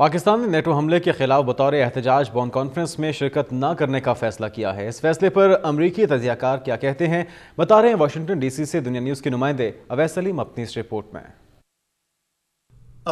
पाकिस्तान ने नेटो हमले के खिलाफ बतौर एहतजाज बॉन कॉन्फ्रेंस में शिरकत न करने का फैसला किया है इस फैसले पर अमरीकी तजियाकार क्या कहते हैं बता रहे हैं वाशिंगटन डीसी से दुनिया न्यूज के नुमाइंदे अवैस सलीम अपनी इस रिपोर्ट में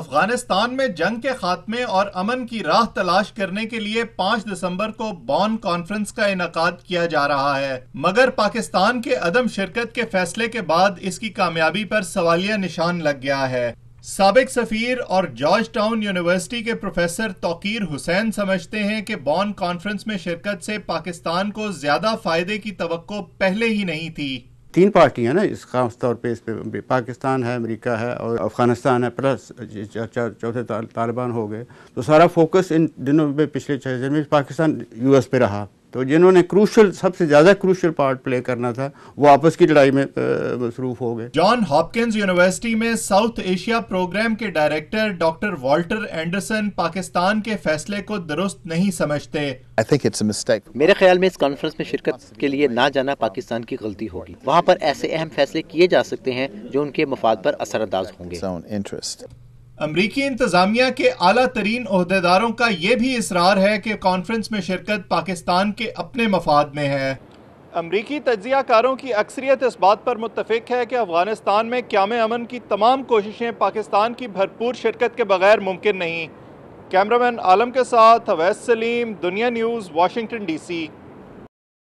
अफगानिस्तान में जंग के खात्मे और अमन की राह तलाश करने के लिए 5 दिसंबर को बॉन कॉन्फ्रेंस का इनका किया जा रहा है मगर पाकिस्तान के अदम शिरकत के फैसले के बाद इसकी कामयाबी पर सवालिया निशान लग गया है सबक सफ़ीर और जॉर्ज टाउन यूनिवर्सिटी के प्रोफेसर तोकीर हुसैन समझते हैं कि बॉन कॉन्फ्रेंस में शिरकत से पाकिस्तान को ज़्यादा फ़ायदे की तो पहले ही नहीं थी तीन पार्टियां ना इस खास तौर पे इस पे पाकिस्तान है अमेरिका है और अफगानिस्तान है प्लस चौथे तालिबान हो गए तो सारा फोकस इन दिनों में पिछले दिन में पाकिस्तान यूएस पे रहा तो जिन्होंने क्रूशल सबसे ज्यादा क्रूशल पार्ट प्ले करना था वो आपस की लड़ाई में मसरूफ हो गए जॉन हॉपकिंस यूनिवर्सिटी में साउथ एशिया प्रोग्राम के director doctor Walter Anderson Pakistan के फैसले को दुरुस्त नहीं समझते आई थिंक इट्स मिस्टेक मेरे ख्याल में इस कॉन्फ्रेंस में शिरकत के लिए ना जाना पाकिस्तान की गलती होगी वहाँ पर ऐसे अहम फैसले किए जा सकते हैं जो उनके मफाद पर असरअंदाज होंगे अमरीकी इंतजामिया के अला तरीन अहदेदारों का ये भी इसरार है कि कॉन्फ्रेंस में शिरकत पाकिस्तान के अपने मफाद में है अमरीकी तजियाकारों की अक्सरियत इस बात पर मुतफिक है कि अफगानिस्तान में क्याम अमन की तमाम कोशिशें पाकिस्तान की भरपूर शिरकत के बगैर मुमकिन नहीं कैमरामैन आलम के साथ अवैस सलीम दुनिया न्यूज़ वाशिंगटन डी सी